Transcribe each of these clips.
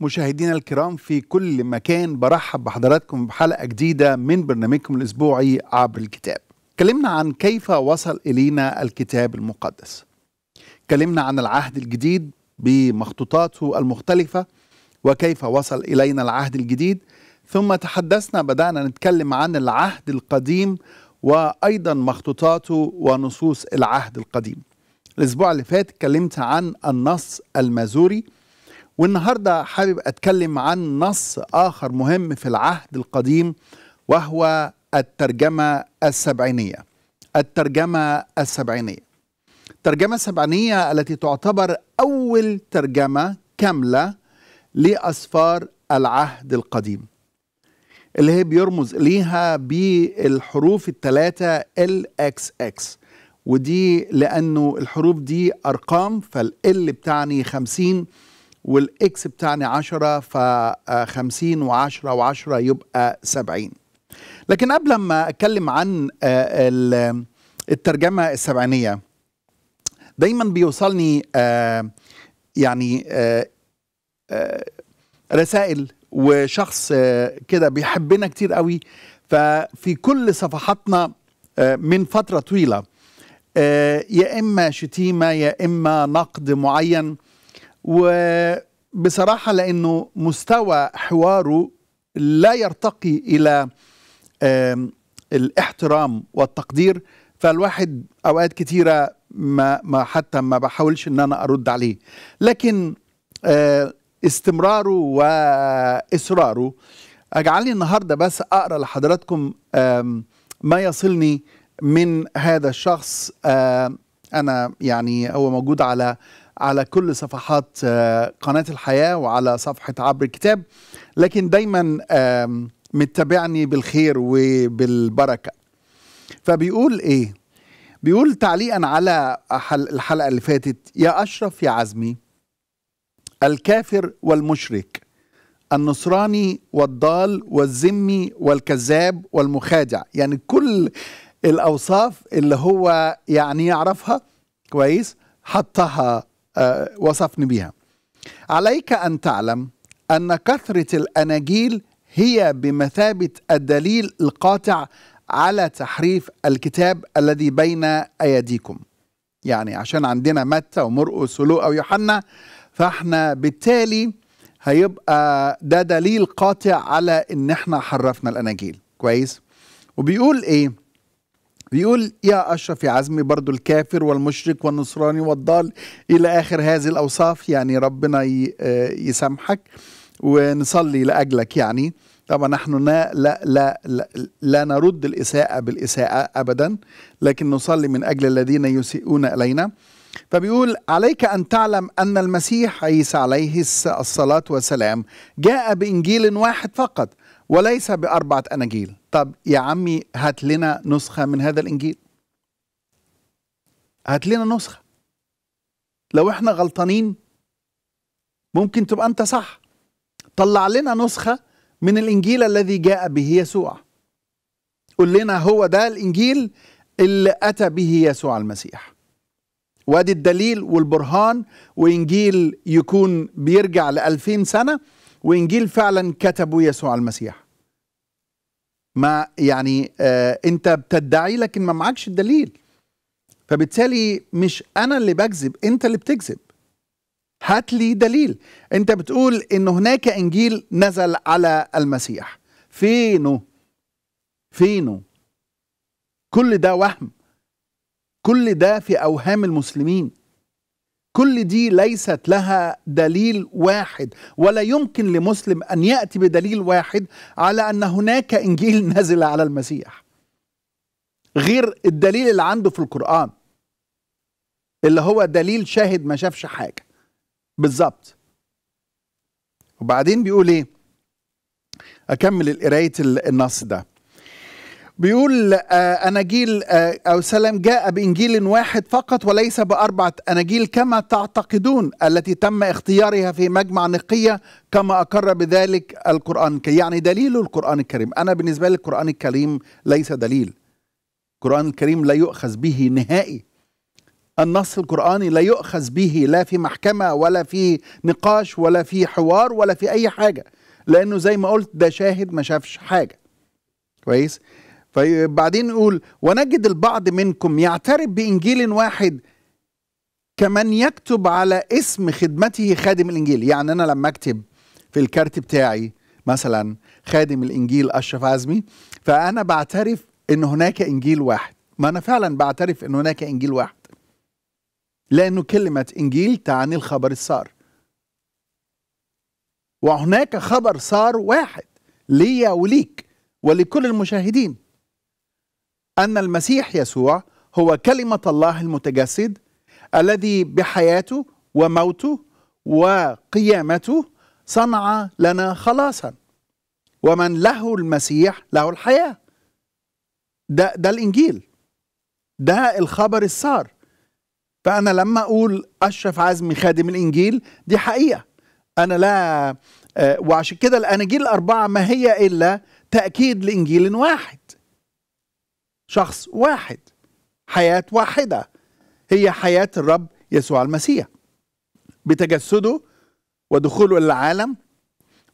مشاهدينا الكرام في كل مكان برحب بحضراتكم بحلقة جديدة من برنامجكم الأسبوعي عبر الكتاب كلمنا عن كيف وصل إلينا الكتاب المقدس كلمنا عن العهد الجديد بمخطوطاته المختلفة وكيف وصل إلينا العهد الجديد ثم تحدثنا بدأنا نتكلم عن العهد القديم وأيضا مخطوطاته ونصوص العهد القديم الأسبوع اللي فات اتكلمت عن النص المازوري والنهارده حابب اتكلم عن نص اخر مهم في العهد القديم وهو الترجمه السبعينيه. الترجمه السبعينيه. الترجمه السبعينيه التي تعتبر اول ترجمه كامله لاسفار العهد القديم. اللي هي بيرمز ليها بالحروف الثلاثه LXX ودي لانه الحروف دي ارقام فال L بتعني 50 والاكس بتاعنا 10 ف 50 و10 و10 يبقى 70 لكن قبل ما اتكلم عن آه، الترجمه السبعينيه دايما بيوصلني آه، يعني آه، رسائل وشخص كده بيحبنا كتير قوي ففي كل صفحاتنا من فتره طويله يا اما شتيمه يا اما نقد معين وبصراحة لأنه مستوى حواره لا يرتقي إلى الاحترام والتقدير فالواحد أوقات كثيرة ما, ما حتى ما بحاولش إن أنا أرد عليه لكن آه، استمراره وإصراره أجعلني النهاردة بس أقرأ لحضراتكم ما يصلني من هذا الشخص آه، أنا يعني هو موجود على على كل صفحات آه، قناة الحياة وعلى صفحة عبر الكتاب لكن دايما متابعني بالخير وبالبركة فبيقول إيه؟ بيقول تعليقا على الحلقة اللي فاتت يا أشرف يا عزمي الكافر والمشرك النصراني والضال والذمي والكذاب والمخادع يعني كل الأوصاف اللي هو يعني يعرفها كويس حطها آه، وصفني بها عليك أن تعلم أن كثرة الأناجيل هي بمثابة الدليل القاطع على تحريف الكتاب الذي بين أيديكم يعني عشان عندنا متى ومرقس ولوقا ويوحنا فاحنا بالتالي هيبقى ده دليل قاطع على ان احنا حرفنا الاناجيل كويس وبيقول ايه يقول يا أشرف يا عزمي برضو الكافر والمشرك والنصراني والضال إلى آخر هذه الأوصاف يعني ربنا آه، يسامحك ونصلي لأجلك يعني طبعا نحن لا, لا, لا, لا, لا نرد الإساءة بالإساءة أبدا لكن نصلي من أجل الذين يسيئون إلينا فبيقول عليك أن تعلم أن المسيح عيسى عليه الصلاة والسلام جاء بإنجيل واحد فقط وليس بأربعة أناجيل طب يا عمي هات لنا نسخة من هذا الإنجيل هات لنا نسخة لو احنا غلطانين ممكن تبقى أنت صح طلع لنا نسخة من الإنجيل الذي جاء به يسوع قول لنا هو ده الإنجيل اللي أتى به يسوع المسيح وادي الدليل والبرهان وإنجيل يكون بيرجع لألفين سنة وإنجيل فعلا كتبه يسوع المسيح ما يعني آه انت بتدعي لكن ما معكش الدليل فبالتالي مش انا اللي بكذب انت اللي بتكذب هات لي دليل انت بتقول ان هناك انجيل نزل على المسيح فينه فينه كل ده وهم كل ده في اوهام المسلمين كل دي ليست لها دليل واحد ولا يمكن لمسلم ان ياتي بدليل واحد على ان هناك انجيل نزل على المسيح غير الدليل اللي عنده في القران اللي هو دليل شاهد ما شافش حاجه بالظبط وبعدين بيقول ايه اكمل قرايه النص ده بيقول آه، أناجيل آه، أو سلام جاء بإنجيل واحد فقط وليس بأربعة أناجيل كما تعتقدون التي تم اختيارها في مجمع نقية كما أقر بذلك القرآن يعني دليل القرآن الكريم أنا بالنسبة لي القرآن الكريم ليس دليل القرآن الكريم لا يؤخذ به نهائي النص القرآني لا يؤخذ به لا في محكمة ولا في نقاش ولا في حوار ولا في أي حاجة لأنه زي ما قلت ده شاهد ما شافش حاجة كويس؟ فبعدين طيب، يقول ونجد البعض منكم يعترف بإنجيل واحد كمن يكتب على اسم خدمته خادم الإنجيل يعني أنا لما أكتب في الكارت بتاعي مثلا خادم الإنجيل أشرف عزمي فأنا بعترف إن هناك إنجيل واحد ما أنا فعلا بعترف إن هناك إنجيل واحد لأنه كلمة إنجيل تعني الخبر السار وهناك خبر صار واحد ليا وليك ولكل المشاهدين أن المسيح يسوع هو كلمة الله المتجسد الذي بحياته وموته وقيامته صنع لنا خلاصا ومن له المسيح له الحياة ده, ده الإنجيل ده الخبر السار فأنا لما أقول أشرف عزمي خادم الإنجيل دي حقيقة أنا لا آه، وعشان كده الأناجيل الأربعة ما هي إلا تأكيد لإنجيل واحد شخص واحد حياة واحدة هي حياة الرب يسوع المسيح بتجسده ودخوله العالم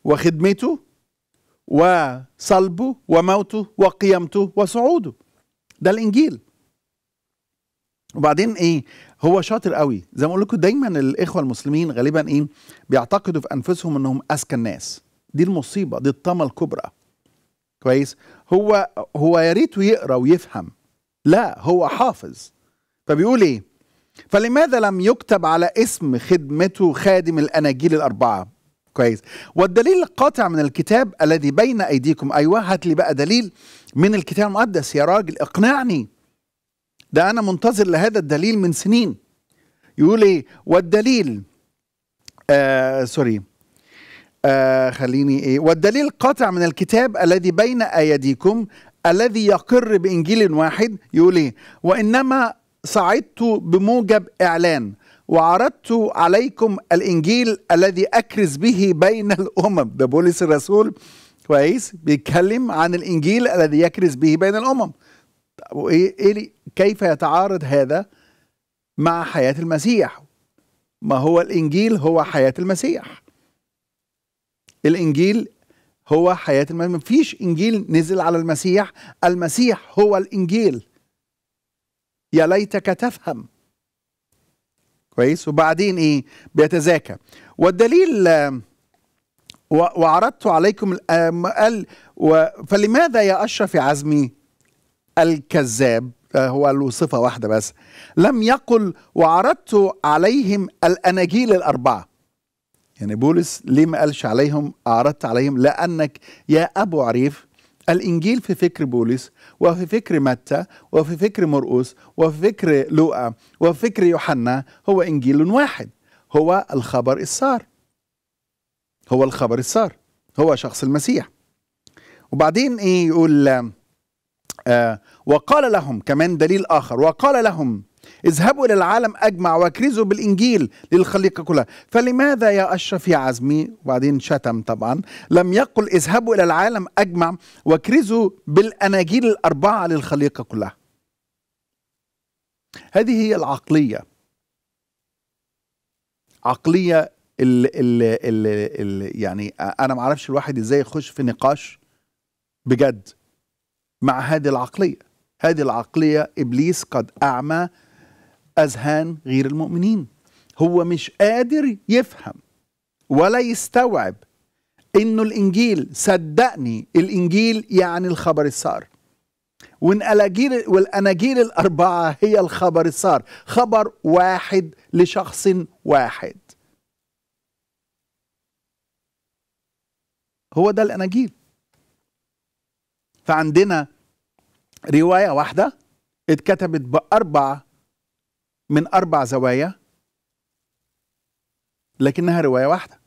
وخدمته وصلبه وموته وقيامته وصعوده ده الانجيل وبعدين ايه هو شاطر قوي زي ما اقول لكم دايما الاخوه المسلمين غالبا ايه بيعتقدوا في انفسهم انهم اذكى الناس دي المصيبه دي الطامه الكبرى كويس هو هو يا ريته يقرا ويفهم لا هو حافظ فبيقول ايه فلماذا لم يكتب على اسم خدمته خادم الاناجيل الاربعه كويس والدليل القاطع من الكتاب الذي بين ايديكم ايوه هات لي بقى دليل من الكتاب المقدس يا راجل اقنعني ده انا منتظر لهذا الدليل من سنين يقول ايه والدليل آه سوري آه خليني ايه والدليل قاطع من الكتاب الذي بين ايديكم الذي يقر بانجيل واحد يقول ايه وانما صعدت بموجب اعلان وعرضت عليكم الانجيل الذي اكرز به بين الامم ده بولس الرسول كويس بيتكلم عن الانجيل الذي يكرز به بين الامم وايه إيه كيف يتعارض هذا مع حياه المسيح ما هو الانجيل هو حياه المسيح الانجيل هو حياه المسيح مفيش انجيل نزل على المسيح المسيح هو الانجيل يا ليتك تفهم كويس وبعدين ايه بيتزاكى والدليل وعرضت عليكم قال فلماذا يا اشرف عزمي الكذاب هو له صفه واحده بس لم يقل وعرضت عليهم الاناجيل الاربعه يعني بولس ليه ما قالش عليهم أعرضت عليهم لأنك يا أبو عريف الإنجيل في فكر بولس وفي فكر متى وفي فكر مرقس وفي فكر لوقا وفي فكر يوحنا هو إنجيل واحد هو الخبر السار هو الخبر السار هو شخص المسيح وبعدين إيه يقول آه وقال لهم كمان دليل آخر وقال لهم اذهبوا إلى العالم أجمع واكرزوا بالإنجيل للخليقة كلها فلماذا يا أشرف يا عزمي وبعدين شتم طبعا لم يقل اذهبوا إلى العالم أجمع واكرزوا بالأناجيل الأربعة للخليقة كلها هذه هي العقلية عقلية ال ال ال ال يعني أنا ما اعرفش الواحد إزاي يخش في نقاش بجد مع هذه العقلية هذه العقلية إبليس قد أعمى أذهان غير المؤمنين هو مش قادر يفهم ولا يستوعب انه الانجيل صدقني الانجيل يعني الخبر السار والاناجيل والاناجيل الاربعه هي الخبر السار خبر واحد لشخص واحد هو ده الاناجيل فعندنا روايه واحده اتكتبت باربع من أربع زوايا لكنها رواية واحدة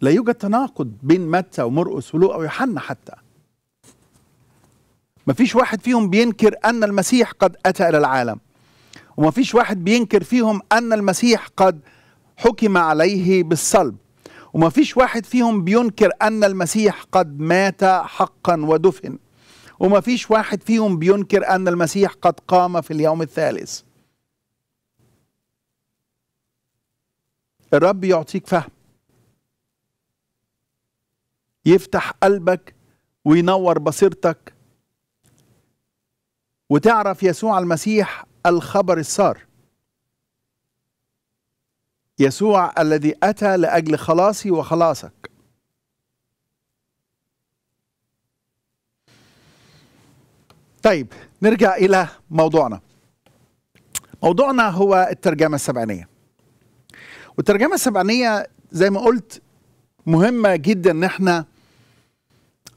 لا يوجد تناقض بين متى ومرقس ولوقا ويوحنا حتى مفيش واحد فيهم بينكر أن المسيح قد أتى إلى العالم ومفيش واحد بينكر فيهم أن المسيح قد حكم عليه بالصلب ومفيش واحد فيهم بينكر أن المسيح قد مات حقا ودفن وما فيش واحد فيهم بينكر أن المسيح قد قام في اليوم الثالث الرب يعطيك فهم يفتح قلبك وينور بصيرتك وتعرف يسوع المسيح الخبر السار يسوع الذي أتى لأجل خلاصي وخلاصك طيب نرجع إلى موضوعنا موضوعنا هو الترجمة السبعينية والترجمة السبعينية زي ما قلت مهمة جدا إن احنا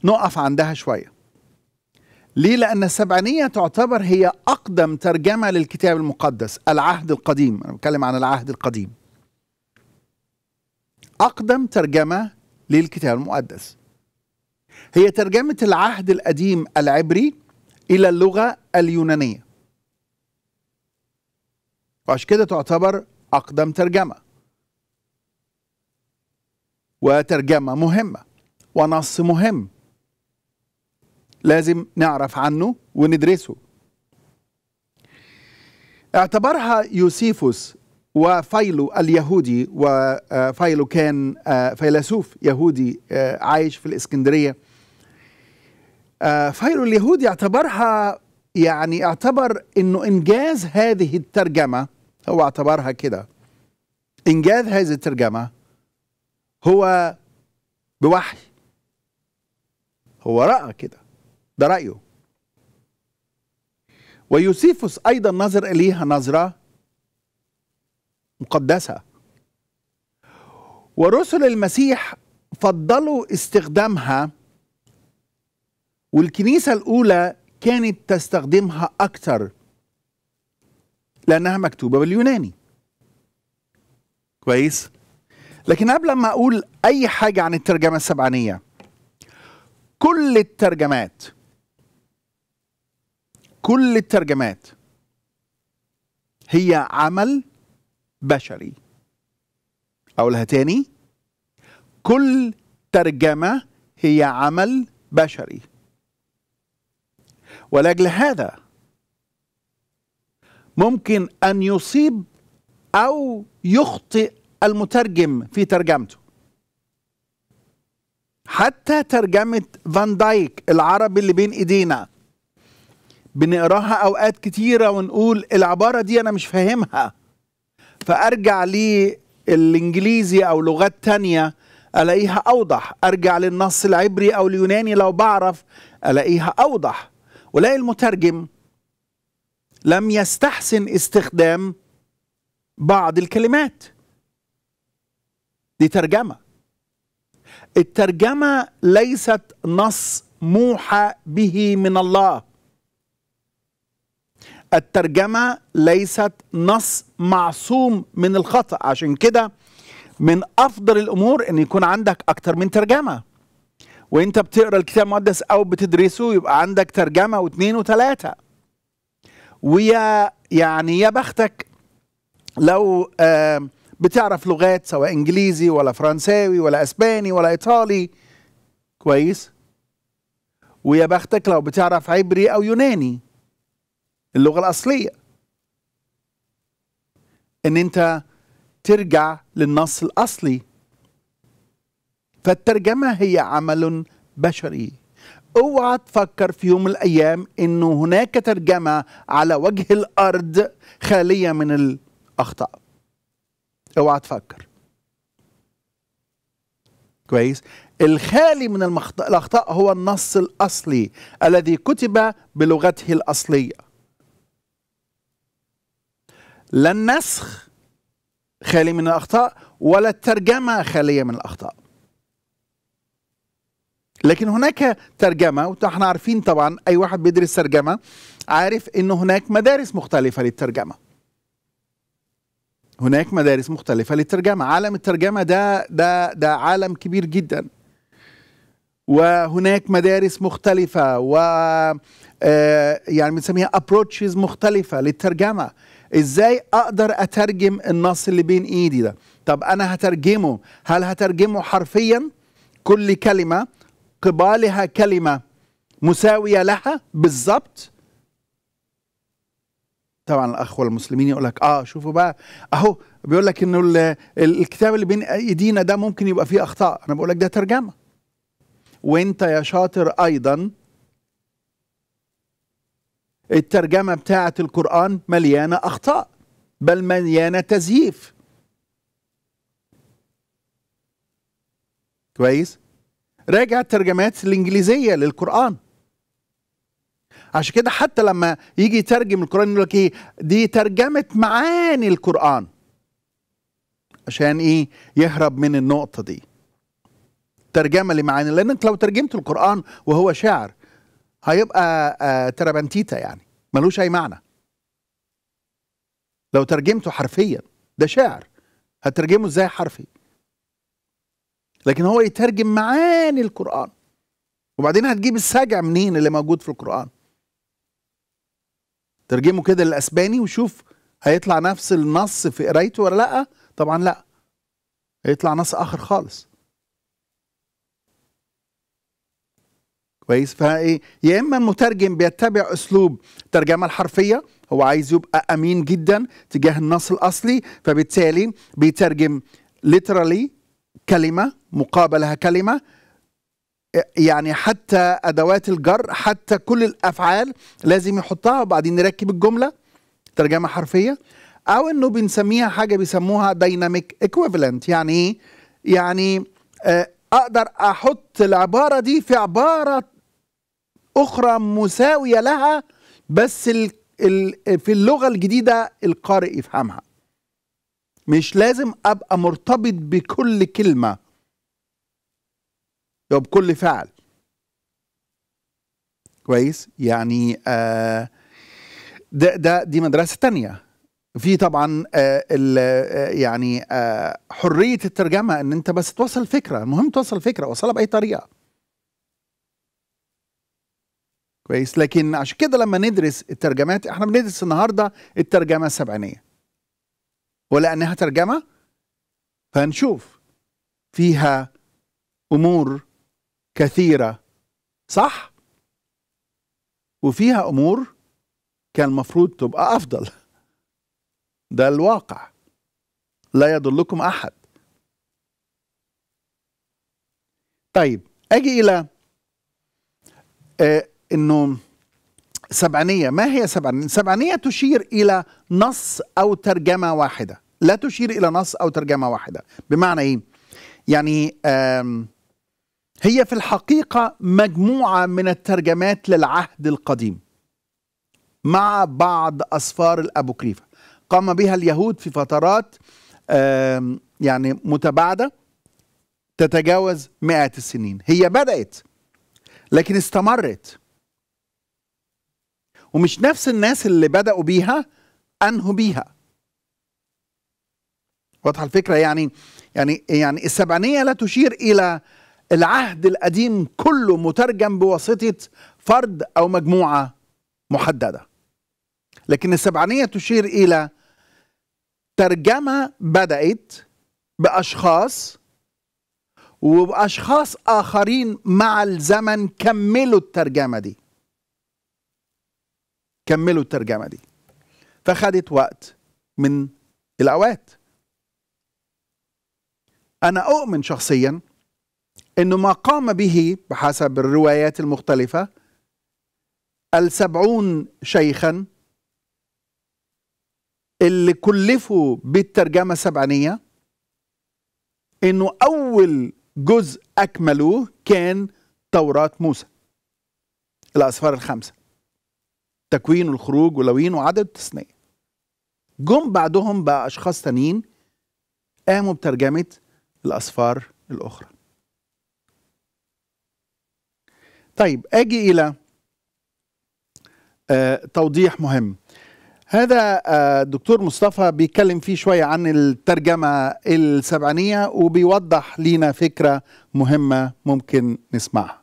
نقف عندها شوية ليه؟ لأن السبعينية تعتبر هي أقدم ترجمة للكتاب المقدس العهد القديم أنا بتكلم عن العهد القديم أقدم ترجمة للكتاب المقدس هي ترجمة العهد القديم العبري إلى اللغة اليونانية وعشان كده تعتبر أقدم ترجمة وترجمة مهمة ونص مهم لازم نعرف عنه وندرسه اعتبرها يوسيفوس وفيلو اليهودي وفيلو آه، كان آه، فيلسوف يهودي آه، عايش في الإسكندرية آه، فايرو اليهود يعتبرها يعني اعتبر انه انجاز هذه الترجمه هو اعتبرها كده انجاز هذه الترجمه هو بوحي هو راى كده ده رايه ويوسيفوس ايضا نظر اليها نظره مقدسه ورسل المسيح فضلوا استخدامها والكنيسة الأولى كانت تستخدمها أكثر لأنها مكتوبة باليوناني كويس لكن قبل ما أقول أي حاجة عن الترجمة السبعانية كل الترجمات كل الترجمات هي عمل بشري أقولها تاني كل ترجمة هي عمل بشري ولاجل هذا ممكن ان يصيب او يخطئ المترجم في ترجمته حتى ترجمة فان دايك العربي اللي بين ايدينا بنقراها اوقات كتيرة ونقول العبارة دي انا مش فاهمها فارجع للانجليزي او لغات تانية الاقيها اوضح ارجع للنص العبري او اليوناني لو بعرف الاقيها اوضح ولاقي المترجم لم يستحسن استخدام بعض الكلمات دي ترجمه الترجمه ليست نص موحى به من الله الترجمه ليست نص معصوم من الخطا عشان كده من افضل الامور ان يكون عندك اكتر من ترجمه وانت بتقرا الكتاب المقدس او بتدرسه يبقى عندك ترجمه واثنين وثلاثه ويا يعني يا بختك لو بتعرف لغات سواء انجليزي ولا فرنساوي ولا اسباني ولا ايطالي كويس ويا بختك لو بتعرف عبري او يوناني اللغه الاصليه ان انت ترجع للنص الاصلي فالترجمة هي عمل بشري اوعى تفكر في يوم من الايام انه هناك ترجمه على وجه الارض خاليه من الاخطاء اوعى تفكر كويس الخالي من الاخطاء هو النص الاصلي الذي كتب بلغته الاصليه لا النسخ خالي من الاخطاء ولا الترجمه خاليه من الاخطاء لكن هناك ترجمه واحنا عارفين طبعا اي واحد بيدرس ترجمه عارف ان هناك مدارس مختلفه للترجمه هناك مدارس مختلفه للترجمه عالم الترجمه ده ده ده عالم كبير جدا وهناك مدارس مختلفة و آه، يعني بنسميها ابروتشز مختلفة للترجمة ازاي اقدر اترجم النص اللي بين ايدي ده طب انا هترجمه هل هترجمه حرفيا كل كلمة قبالها كلمة مساوية لها بالظبط طبعا الاخوه المسلمين يقول لك اه شوفوا بقى اهو بيقول لك انه الكتاب اللي بين ايدينا ده ممكن يبقى فيه اخطاء انا بقول لك ده ترجمه وانت يا شاطر ايضا الترجمه بتاعه القران مليانه اخطاء بل مليانه تزييف كويس راجع الترجمات الانجليزيه للقران عشان كده حتى لما يجي يترجم القران يقول لك ايه دي ترجمه معاني القران عشان ايه يهرب من النقطه دي ترجمه لمعاني لان انت لو ترجمت القران وهو شعر هيبقى آه، ترابنتيتا يعني ملوش اي معنى لو ترجمته حرفيا ده شعر هترجمه ازاي حرفي لكن هو يترجم معاني القرآن وبعدين هتجيب السجع منين اللي موجود في القرآن ترجمه كده للأسباني وشوف هيطلع نفس النص في قرايته ولا لأ طبعا لأ هيطلع نص آخر خالص كويس فايه يا اما المترجم بيتبع اسلوب الترجمه الحرفيه هو عايز يبقى امين جدا تجاه النص الاصلي فبالتالي بيترجم literally كلمة مقابلها كلمة يعني حتى أدوات الجر حتى كل الأفعال لازم يحطها وبعدين نركب الجملة ترجمة حرفية أو إنه بنسميها حاجة بيسموها دايناميك ايكويفالنت يعني إيه؟ يعني آه، أقدر أحط العبارة دي في عبارة أخرى مساوية لها بس في اللغة الجديدة القارئ يفهمها مش لازم ابقى مرتبط بكل كلمه او بكل فعل كويس يعني آه، ده ده دي مدرسه تانية في طبعا آه، آه، يعني حريه الترجمه ان انت بس توصل فكره المهم توصل فكره وصلها باي طريقه كويس لكن عشان كده لما ندرس الترجمات احنا بندرس النهارده الترجمه السبعينيه ولأنها ترجمة فنشوف فيها أمور كثيرة صح وفيها أمور كان المفروض تبقى أفضل ده الواقع لا يضلكم أحد طيب أجي إلى آه إنه سبعنية ما هي سبعنية؟ سبعنية تشير إلى نص أو ترجمة واحدة لا تشير إلى نص أو ترجمة واحدة بمعنى إيه؟ يعني هي في الحقيقة مجموعة من الترجمات للعهد القديم مع بعض أسفار الأبوكريفة قام بها اليهود في فترات يعني متباعدة تتجاوز مئات السنين هي بدأت لكن استمرت ومش نفس الناس اللي بدأوا بيها أنهوا بيها واضحة الفكرة يعني يعني يعني السبعينية لا تشير إلى العهد القديم كله مترجم بواسطة فرد أو مجموعة محددة لكن السبعينية تشير إلى ترجمة بدأت بأشخاص وبأشخاص آخرين مع الزمن كملوا الترجمة دي كملوا الترجمه دي فخدت وقت من الاوقات انا اؤمن شخصيا انه ما قام به بحسب الروايات المختلفه السبعون شيخا اللي كلفوا بالترجمه السبعينيه انه اول جزء اكملوه كان توراه موسى الاسفار الخمسه تكوين والخروج ولوين وعدد التثنية جم بعدهم بقى أشخاص تانيين قاموا بترجمة الأسفار الأخرى طيب أجي إلى آه توضيح مهم هذا آه دكتور مصطفى بيتكلم فيه شوية عن الترجمة السبعانية وبيوضح لينا فكرة مهمة ممكن نسمعها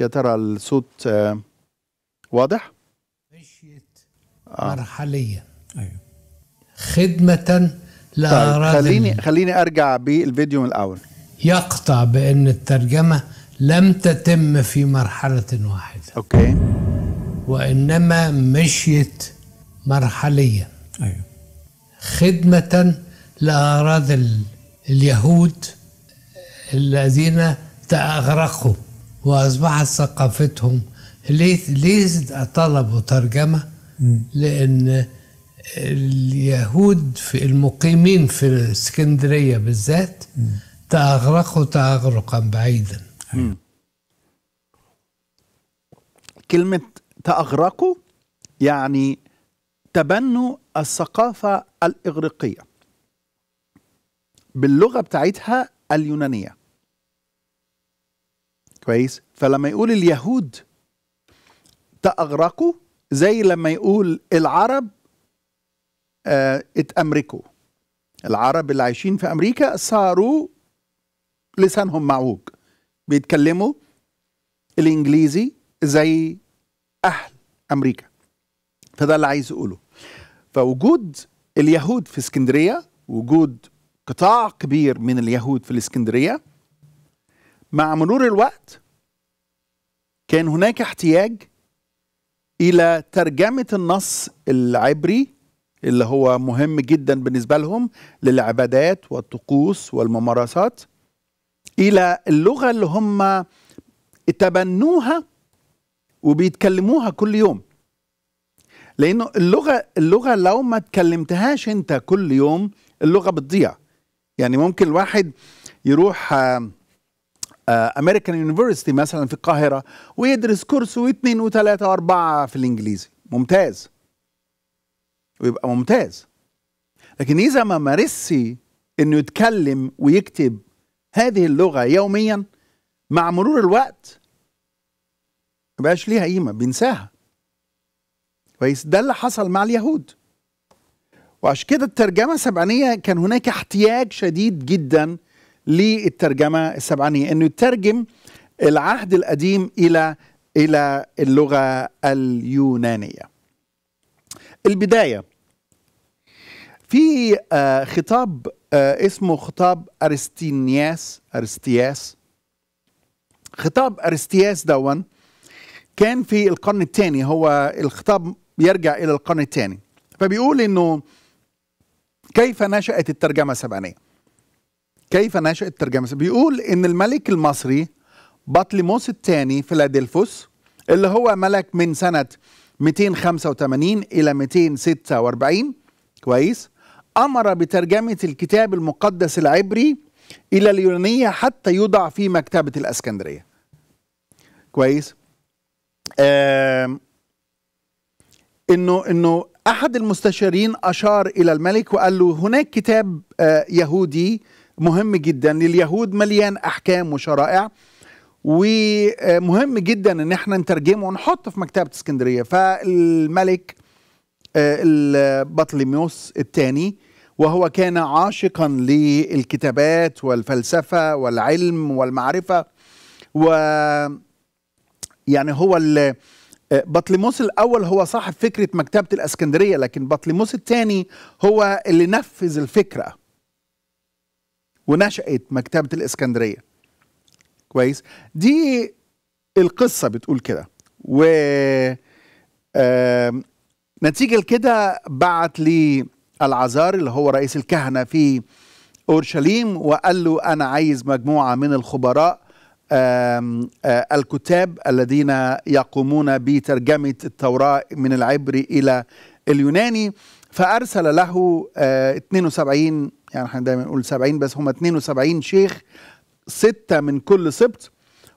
يا ترى الصوت آه، واضح مشيت آه. مرحليا أيوه. خدمة لأراضي طيب خليني خليني ارجع بالفيديو من الاول يقطع بان الترجمة لم تتم في مرحلة واحدة اوكي وانما مشيت مرحليا ايوه خدمة لأراضي اليهود الذين تأغرقوا واصبحت ثقافتهم ليه ليه طلبوا ترجمه؟ لان اليهود في المقيمين في الاسكندريه بالذات تأغرقوا تأغرقا بعيدا أيوة. كلمة تأغرقوا يعني تبنوا الثقافة الإغريقية باللغة بتاعتها اليونانية كويس فلما يقول اليهود تأغرقوا زي لما يقول العرب آه، اتأمركوا العرب اللي عايشين في أمريكا صاروا لسانهم معوج بيتكلموا الإنجليزي زي أهل أمريكا فده اللي عايز أقوله فوجود اليهود في اسكندرية وجود قطاع كبير من اليهود في الاسكندرية مع مرور الوقت كان هناك احتياج الى ترجمه النص العبري اللي هو مهم جدا بالنسبه لهم للعبادات والطقوس والممارسات الى اللغه اللي هم تبنوها وبيتكلموها كل يوم لانه اللغه اللغه لو ما اتكلمتهاش انت كل يوم اللغه بتضيع يعني ممكن الواحد يروح آه امريكان آه، يونيفرستي مثلا في القاهره ويدرس كورس واثنين وثلاثه واربعه في الانجليزي ممتاز ويبقى ممتاز لكن اذا ما مارسش انه يتكلم ويكتب هذه اللغه يوميا مع مرور الوقت ما بقاش ليها قيمه بينساها كويس ده اللي حصل مع اليهود وعشان كده الترجمه السبعينيه كان هناك احتياج شديد جدا للترجمه السبعانيه انه يترجم العهد القديم الى الى اللغه اليونانيه. البدايه في آه، خطاب آه، اسمه خطاب ارستينياس ارستياس خطاب ارستياس دون كان في القرن الثاني هو الخطاب يرجع الى القرن الثاني فبيقول انه كيف نشأت الترجمه السبعانية كيف نشأت الترجمة بيقول إن الملك المصري بطليموس الثاني فيلادلفوس اللي هو ملك من سنة 285 إلى 246 كويس أمر بترجمة الكتاب المقدس العبري إلى اليونانية حتى يوضع في مكتبة الأسكندرية كويس آه انه انه احد المستشارين اشار الى الملك وقال له هناك كتاب آه، يهودي مهم جدا لليهود مليان احكام وشرائع ومهم جدا ان احنا نترجمه ونحطه في مكتبه اسكندريه فالملك آه، بطليموس الثاني وهو كان عاشقا للكتابات والفلسفه والعلم والمعرفه و يعني هو آه، بطليموس الاول هو صاحب فكره مكتبه الاسكندريه لكن بطليموس الثاني هو اللي نفذ الفكره ونشأت مكتبة الإسكندرية كويس دي القصة بتقول كده و نتيجة لكده بعت لي العزار اللي هو رئيس الكهنة في أورشليم وقال له أنا عايز مجموعة من الخبراء آه، الكتاب الذين يقومون بترجمة التوراة من العبري إلى اليوناني فأرسل له 72 آه، يعني احنا دايما نقول 70 بس هم 72 شيخ ستة من كل سبط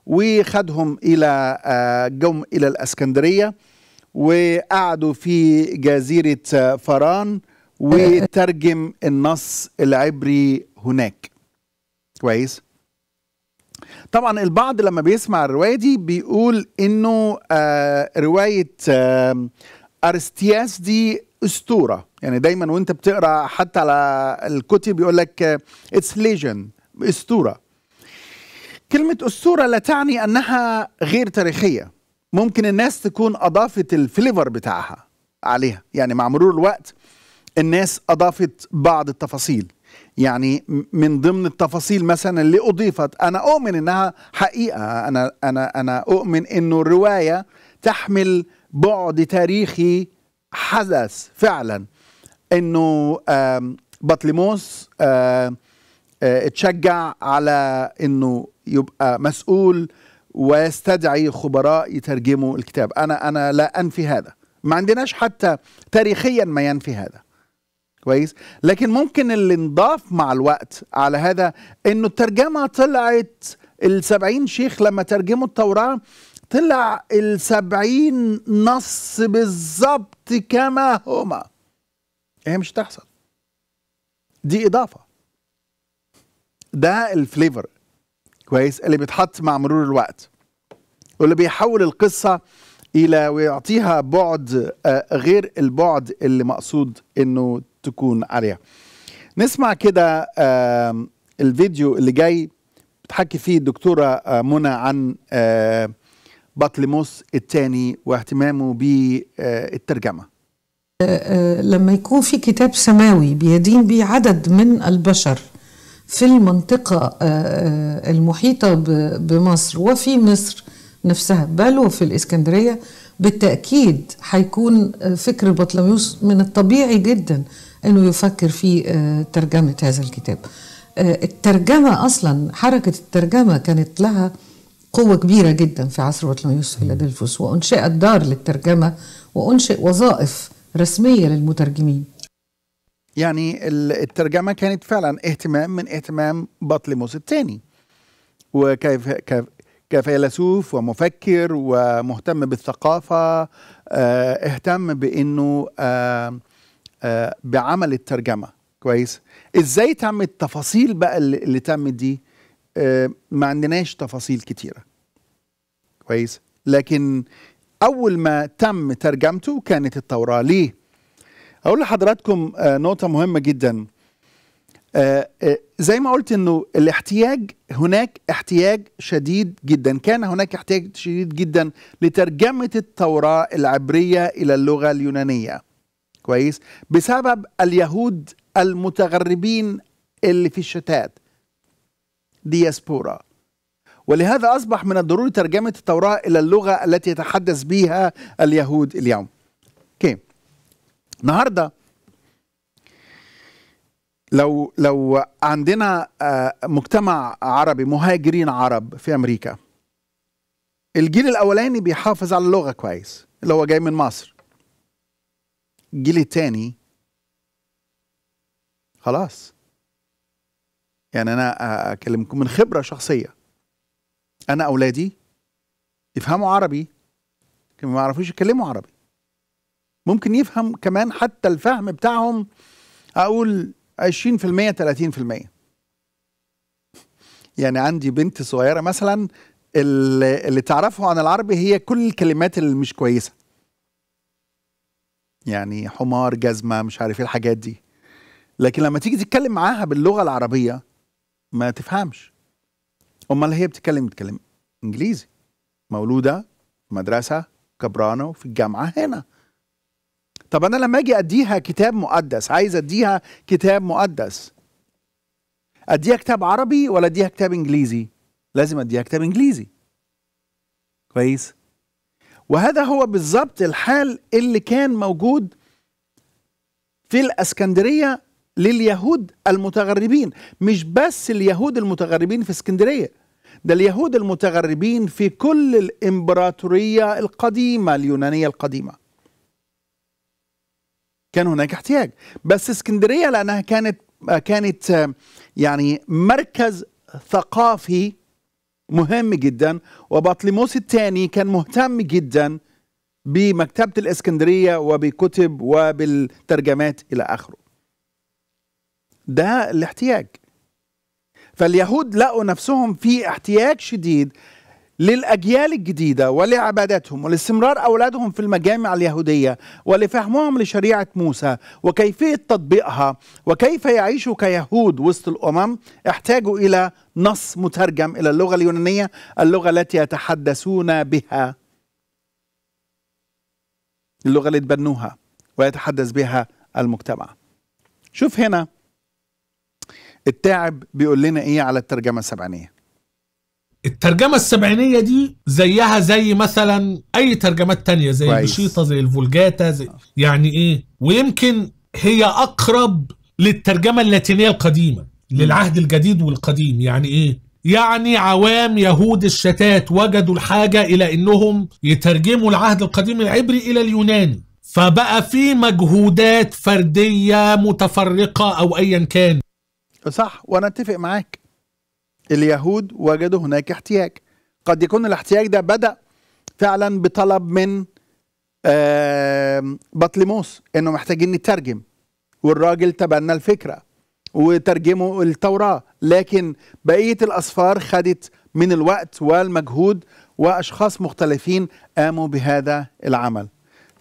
وخدهم إلى آه، جم إلى الأسكندرية وقعدوا في جزيرة آه، فران وترجم النص العبري هناك كويس طبعا البعض لما بيسمع الرواية دي بيقول إنه آه، رواية أرستياس دي اسطوره يعني دايما وانت بتقرا حتى على الكتب يقول لك اتس ليجن اسطوره كلمه اسطوره لا تعني انها غير تاريخيه ممكن الناس تكون اضافت الفليفر بتاعها عليها يعني مع مرور الوقت الناس اضافت بعض التفاصيل يعني من ضمن التفاصيل مثلا اللي اضيفت انا اؤمن انها حقيقه انا انا انا اؤمن انه الروايه تحمل بعد تاريخي حدث فعلا انه بطليموس آه، اتشجع على انه يبقى مسؤول ويستدعي خبراء يترجموا الكتاب انا انا لا انفي هذا ما عندناش حتى تاريخيا ما ينفي هذا كويس لكن ممكن اللي انضاف مع الوقت على هذا انه الترجمه طلعت السبعين شيخ لما ترجموا التوراه طلع السبعين نص بالظبط كما هما هي مش تحصل دي إضافة ده الفليفر كويس اللي بيتحط مع مرور الوقت واللي بيحول القصة إلى ويعطيها بعد آه، غير البعد اللي مقصود إنه تكون عليها نسمع كده الفيديو اللي جاي بتحكي فيه الدكتورة آه، منى عن آه، بطليموس الثاني واهتمامه بالترجمه آه، آه، لما يكون في كتاب سماوي بيدين به عدد من البشر في المنطقة آه، المحيطة بمصر وفي مصر نفسها بل وفي الإسكندرية بالتأكيد هيكون فكر بطليموس من الطبيعي جدا أنه يفكر في ترجمة هذا الكتاب الترجمة أصلا حركة الترجمة كانت لها قوة كبيرة جدا في عصر بطليموس فيلادلفوس وأنشأت دار للترجمة وأنشئ وظائف رسمية للمترجمين يعني الترجمة كانت فعلا اهتمام من اهتمام بطليموس الثاني وكيف كفيلسوف ومفكر ومهتم بالثقافة آه، اهتم بأنه اه اه بعمل الترجمة كويس ازاي تم التفاصيل بقى اللي تمت دي آه، ما عندناش تفاصيل كتيره كويس لكن اول ما تم ترجمته كانت التوراه ليه اقول لحضراتكم آه، نقطه مهمه جدا آه، زي ما قلت انه الاحتياج هناك احتياج شديد جدا كان هناك احتياج شديد جدا لترجمه التوراه العبريه الى اللغه اليونانيه كويس بسبب اليهود المتغربين اللي في الشتات ديسبورا ولهذا أصبح من الضروري ترجمة التوراة إلى اللغة التي يتحدث بها اليهود اليوم كي. النهارده لو لو عندنا آه، مجتمع عربي مهاجرين عرب في امريكا الجيل الاولاني بيحافظ على اللغه كويس اللي هو جاي من مصر الجيل الثاني خلاص يعني انا اكلمكم من خبره شخصيه انا اولادي يفهموا عربي لكن ما يعرفوش يتكلموا عربي ممكن يفهم كمان حتى الفهم بتاعهم اقول 20% 30% يعني عندي بنت صغيره مثلا اللي تعرفه عن العربي هي كل الكلمات اللي مش كويسه يعني حمار جزمه مش عارف ايه الحاجات دي لكن لما تيجي تتكلم معاها باللغه العربيه ما تفهمش امال هي بتتكلم بتتكلم انجليزي مولوده مدرسه كبرانه في الجامعه هنا طب انا لما اجي اديها كتاب مقدس عايز اديها كتاب مقدس اديها كتاب عربي ولا اديها كتاب انجليزي لازم اديها كتاب انجليزي كويس وهذا هو بالظبط الحال اللي كان موجود في الاسكندريه لليهود المتغربين مش بس اليهود المتغربين في اسكندرية ده اليهود المتغربين في كل الإمبراطورية القديمة اليونانية القديمة كان هناك احتياج بس اسكندرية لأنها كانت كانت يعني مركز ثقافي مهم جدا وبطليموس الثاني كان مهتم جدا بمكتبة الإسكندرية وبكتب وبالترجمات إلى آخره ده الاحتياج فاليهود لقوا نفسهم في احتياج شديد للأجيال الجديدة ولعباداتهم ولاستمرار أولادهم في المجامع اليهودية ولفهمهم لشريعة موسى وكيفية تطبيقها وكيف يعيشوا كيهود وسط الأمم احتاجوا إلى نص مترجم إلى اللغة اليونانية اللغة التي يتحدثون بها اللغة اللي تبنوها ويتحدث بها المجتمع شوف هنا التاعب بيقول لنا ايه على الترجمه السبعينيه الترجمة السبعينية دي زيها زي مثلا أي ترجمات تانية زي البشيطة زي الفولجاتا زي يعني إيه ويمكن هي أقرب للترجمة اللاتينية القديمة للعهد الجديد والقديم يعني إيه يعني عوام يهود الشتات وجدوا الحاجة إلى أنهم يترجموا العهد القديم العبري إلى اليوناني فبقى في مجهودات فردية متفرقة أو أيا كان صح وانا اتفق معاك اليهود وجدوا هناك احتياج قد يكون الاحتياج ده بدا فعلا بطلب من بطليموس انه محتاجين نترجم والراجل تبنى الفكره وترجموا التوراه لكن بقيه الاسفار خدت من الوقت والمجهود واشخاص مختلفين قاموا بهذا العمل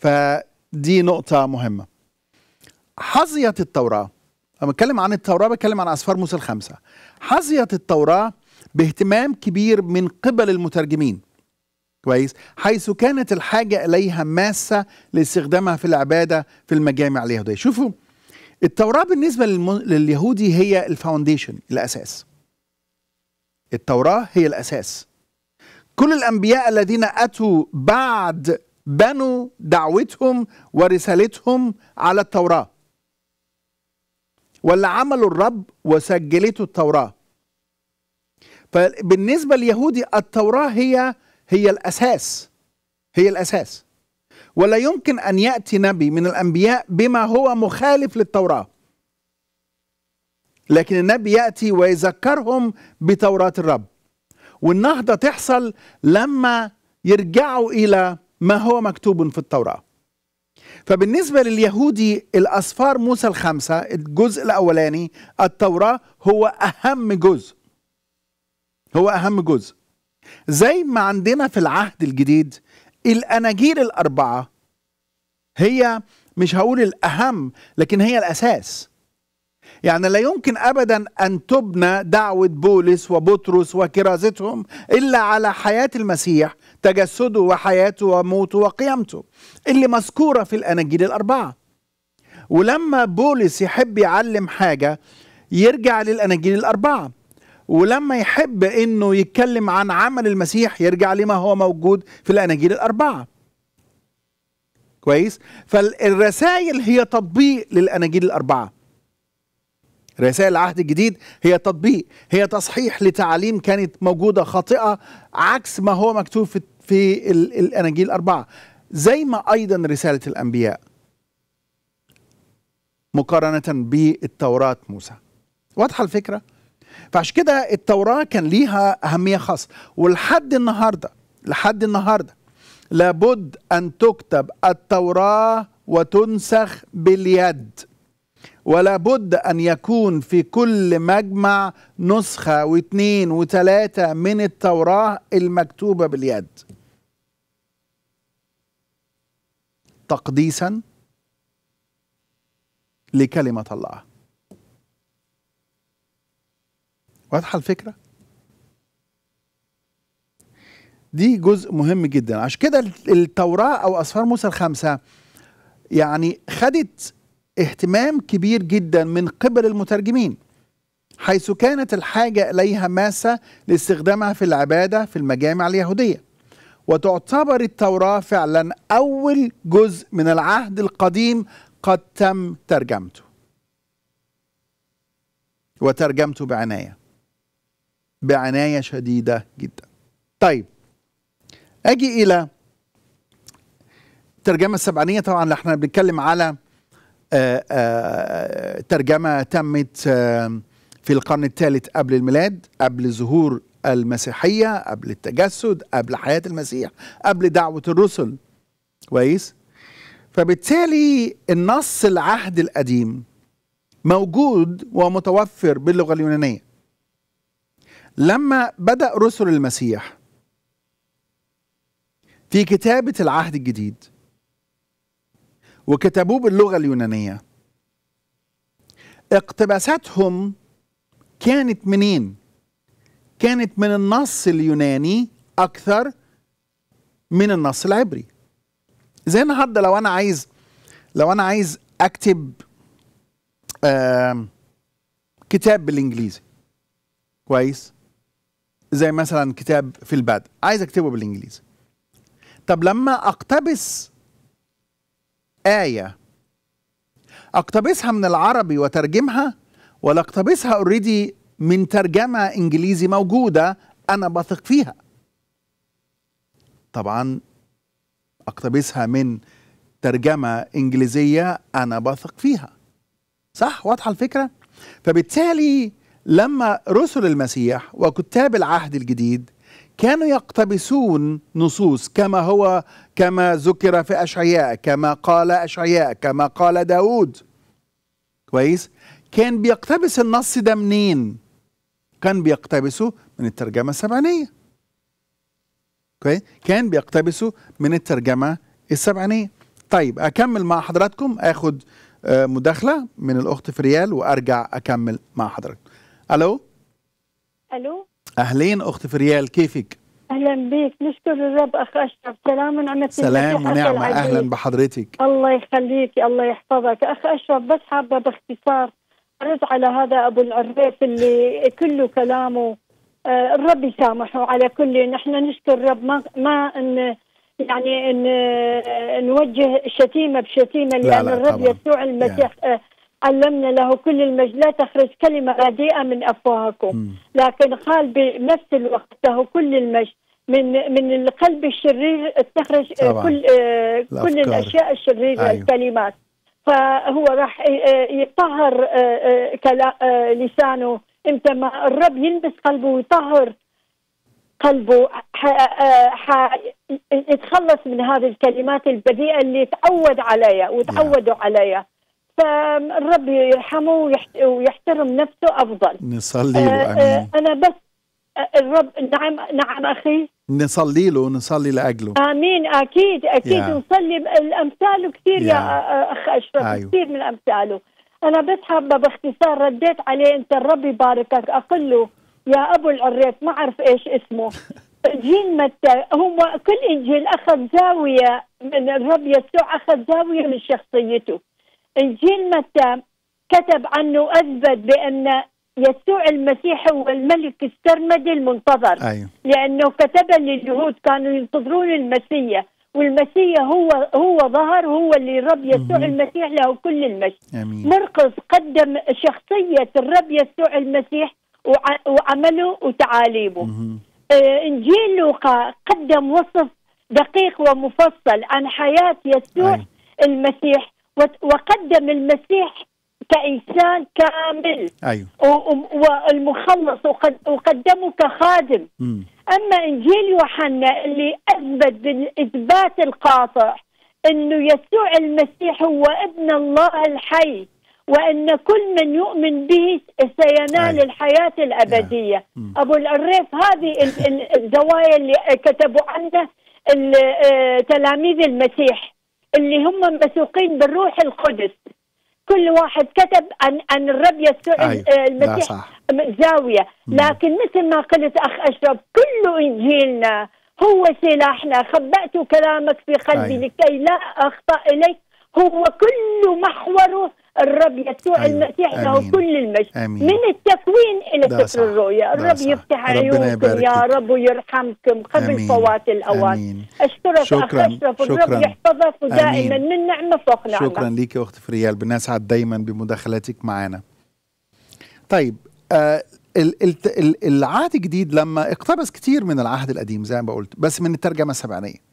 فدي نقطه مهمه حظيت التوراه لما اتكلم عن التوراه بتكلم عن اسفار موسى الخمسه حظيت التوراه باهتمام كبير من قبل المترجمين كويس حيث كانت الحاجه اليها ماسه لاستخدامها في العباده في المجامع اليهوديه شوفوا التوراه بالنسبه لليهودي هي الفاونديشن الاساس التوراه هي الاساس كل الانبياء الذين اتوا بعد بنوا دعوتهم ورسالتهم على التوراه ولا عمله الرب وسجلته التوراة فبالنسبة اليهودي التوراة هي هي الأساس هي الأساس ولا يمكن أن يأتي نبي من الأنبياء بما هو مخالف للتوراة لكن النبي يأتي ويذكرهم بتوراة الرب والنهضة تحصل لما يرجعوا إلى ما هو مكتوب في التوراة فبالنسبة لليهودي الأسفار موسى الخمسة الجزء الأولاني التوراة هو أهم جزء هو أهم جزء زي ما عندنا في العهد الجديد الأناجيل الأربعة هي مش هقول الأهم لكن هي الأساس يعني لا يمكن أبدا أن تبنى دعوة بولس وبطرس وكراستهم إلا على حياة المسيح تجسده وحياته وموته وقيامته اللي مذكورة في الأناجيل الأربعة ولما بولس يحب يعلم حاجة يرجع للأناجيل الأربعة ولما يحب انه يتكلم عن عمل المسيح يرجع لما هو موجود في الاناجيل الاربعه كويس فالرسائل هي تطبيق للاناجيل الاربعه رسائل العهد الجديد هي تطبيق هي تصحيح لتعاليم كانت موجودة خاطئة عكس ما هو مكتوب في, في الأناجيل الأربعة زي ما أيضا رسالة الأنبياء مقارنة بالتوراة موسى واضحة الفكرة؟ فعشان كده التوراة كان ليها أهمية خاصة ولحد النهاردة لحد النهاردة لابد أن تكتب التوراة وتنسخ باليد ولا بد أن يكون في كل مجمع نسخة واثنين وثلاثة من التوراة المكتوبة باليد تقديسا لكلمة الله واضحة الفكرة؟ دي جزء مهم جدا عشان كده التوراة أو أسفار موسى الخمسة يعني خدت اهتمام كبير جدا من قبل المترجمين حيث كانت الحاجة إليها ماسة لاستخدامها في العبادة في المجامع اليهودية وتعتبر التوراة فعلا أول جزء من العهد القديم قد تم ترجمته وترجمته بعناية بعناية شديدة جدا طيب أجي إلى الترجمة السبعينية طبعا احنا بنتكلم على آه، آه، ترجمة تمت آه، في القرن الثالث قبل الميلاد قبل ظهور المسيحية قبل التجسد قبل حياة المسيح قبل دعوة الرسل كويس فبالتالي النص العهد القديم موجود ومتوفر باللغة اليونانية لما بدأ رسل المسيح في كتابة العهد الجديد وكتبوه باللغة اليونانية اقتباساتهم كانت منين؟ كانت من النص اليوناني أكثر من النص العبري زي النهارده لو أنا عايز لو أنا عايز أكتب كتاب بالإنجليزي كويس زي مثلا كتاب في البدء عايز أكتبه بالإنجليزي طب لما أقتبس آية أقتبسها من العربي وترجمها ولا أقتبسها اوريدي من ترجمة إنجليزي موجودة أنا بثق فيها طبعا أقتبسها من ترجمة إنجليزية أنا بثق فيها صح واضحة الفكرة فبالتالي لما رسل المسيح وكتاب العهد الجديد كانوا يقتبسون نصوص كما هو كما ذكر في أشعياء كما قال أشعياء كما قال داود كويس كان بيقتبس النص ده منين كان بيقتبسه من الترجمة السبعينية كويس كان بيقتبسه من الترجمة السبعينية طيب أكمل مع حضراتكم أخد آه، مداخلة من الأخت فريال وأرجع أكمل مع حضراتكم ألو ألو أهلين أخت فريال كيفك؟ اهلا بك نشكر الرب اخ اشرف سلام ونعمه سلام ونعمه اهلا بحضرتك الله يخليك الله يحفظك اخ اشرف بس حابه باختصار ارد على هذا ابو العريف اللي كله كلامه آه، الرب يسامحه على كل نحن نشكر الرب ما ما ان يعني ان آه، نوجه شتيمه بشتيمه لان لا لا الرب يسوع المسيح علمنا له كل المجد لا تخرج كلمة رديئة من أفواهكم لكن قال بنفس الوقت له كل المجد من من القلب الشرير تخرج آه، كل آه كل الاشياء الشريره أيوه. الكلمات فهو راح آه، آه، يطهر لسانه امتى ما الرب يلبس قلبه ويطهر قلبه ح... يتخلص من هذه الكلمات البذيئه اللي تعود عليها وتعودوا نعم. عليها فالرب يرحمه ويحترم نفسه افضل نصلي له آه، آه، امين انا بس آه، الرب نعم نعم اخي نصلي له نصلي لاجله امين اكيد اكيد يا. نصلي الامثال كثير يا, يا اخ اشرف أيوه. كثير من امثاله انا بس حابه باختصار رديت عليه انت الرب يباركك اقول له يا ابو العريف ما اعرف ايش اسمه انجيل متى هو كل انجيل اخذ زاويه من الرب يسوع اخذ زاويه من شخصيته إنجيل متى كتب عنه أثبت بأن يسوع المسيح هو الملك السرمدي المنتظر أيوه. لأنه كتب لليهود كانوا ينتظرون المسيا والمسيا هو هو ظهر هو اللي الرب يسوع مم. المسيح له كل المجد مرقس قدم شخصية الرب يسوع المسيح وعمله وتعاليمه آه إنجيل لوقا قدم وصف دقيق ومفصل عن حياة يسوع أيوه. المسيح وقدم المسيح كإنسان كامل أيوه. والمخلص وقدمه كخادم م. أما إنجيل يوحنا اللي أثبت بالإثبات القاطع أنه يسوع المسيح هو ابن الله الحي وأن كل من يؤمن به سينال أيوه. الحياة الأبدية أيوه. أبو الأريف هذه الزوايا اللي كتبوا عنها آه، تلاميذ المسيح اللي هم مسوقين بالروح القدس كل واحد كتب عن عن الرب يسوع آه، المسيح زاويه لكن مثل ما قلت اخ اشرف كل انجيلنا هو سلاحنا خبأت كلامك في قلبي لكي لا اخطا اليك هو كل محوره الرب يسوع أيوة. المسيح له كل المجد آمين. من التكوين الى سفر الرؤيا الرب يفتح عيونكم يا رب ويرحمكم قبل فوات الاوان آمين. اشكرك شكرا أخ اشرف الرب يحفظك ودائما من نعمه فوق نعمه شكرا ليك يا اخت فريال بنسعد دايما بمداخلاتك معنا طيب آه العهد الجديد لما اقتبس كتير من العهد القديم زي ما قلت بس من الترجمه السبعينيه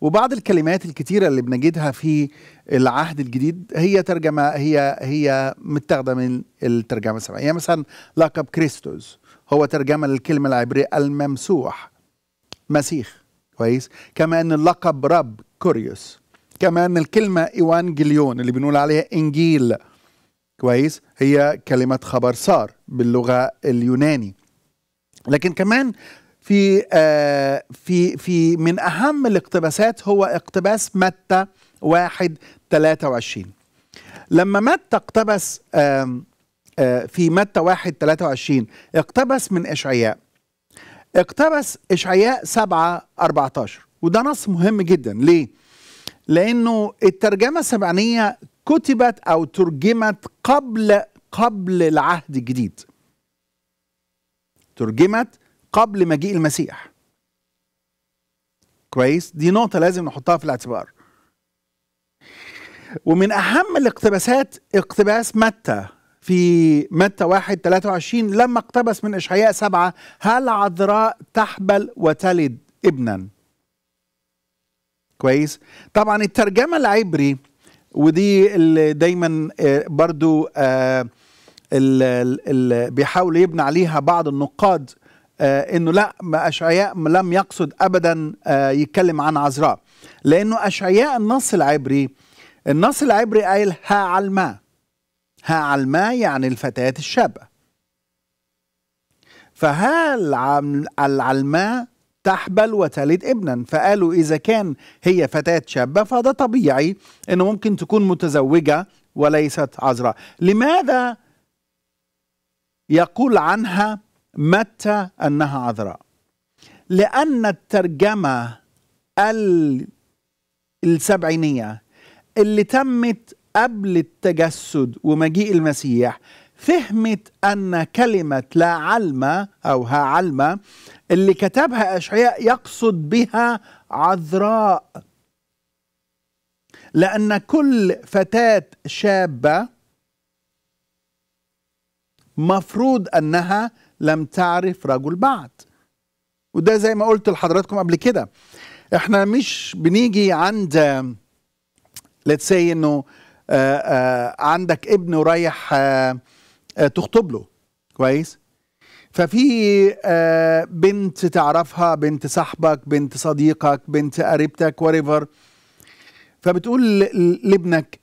وبعض الكلمات الكتيرة اللي بنجدها في العهد الجديد هي ترجمة هي هي متاخدة من الترجمة السبعية يعني مثلا لقب كريستوس هو ترجمة للكلمة العبرية الممسوح مسيح كويس كما أن اللقب رب كوريوس كما أن الكلمة إيوانجليون اللي بنقول عليها إنجيل كويس هي كلمة خبر صار باللغة اليوناني لكن كمان في آه، في في من اهم الاقتباسات هو اقتباس متى واحد 23 لما متى اقتبس آه، في متى واحد 23 اقتبس من اشعياء اقتبس اشعياء 7 14 وده نص مهم جدا ليه؟ لانه الترجمه السبعينيه كتبت او ترجمت قبل قبل العهد الجديد ترجمت قبل مجيء المسيح كويس دي نقطة لازم نحطها في الاعتبار ومن أهم الاقتباسات اقتباس متى في متى واحد 23 لما اقتبس من إشعياء سبعة هل عذراء تحبل وتلد ابنا كويس طبعا الترجمة العبري ودي اللي دايما آه، برضو آه اللي بيحاول يبنى عليها بعض النقاد آه، انه لا اشعياء لم يقصد ابدا آه، يتكلم عن عذراء لانه اشعياء النص العبري النص العبري قايل ها علما ها علما يعني الفتاه الشابه فها العلماء تحبل وتلد ابنا فقالوا إذا كان هي فتاة شابة فده طبيعي أنه ممكن تكون متزوجة وليست عذراء لماذا يقول عنها متى أنها عذراء لأن الترجمة السبعينية اللي تمت قبل التجسد ومجيء المسيح فهمت أن كلمة لا علم أو ها علم اللي كتبها أشعياء يقصد بها عذراء لأن كل فتاة شابة مفروض أنها لم تعرف رجل بعد وده زي ما قلت لحضراتكم قبل كده احنا مش بنيجي عند ليتس سي انه آه، آه، عندك ابن ورايح آه، تخطب له كويس ففي بنت تعرفها بنت صاحبك بنت صديقك بنت قريبتك وريفر فبتقول لابنك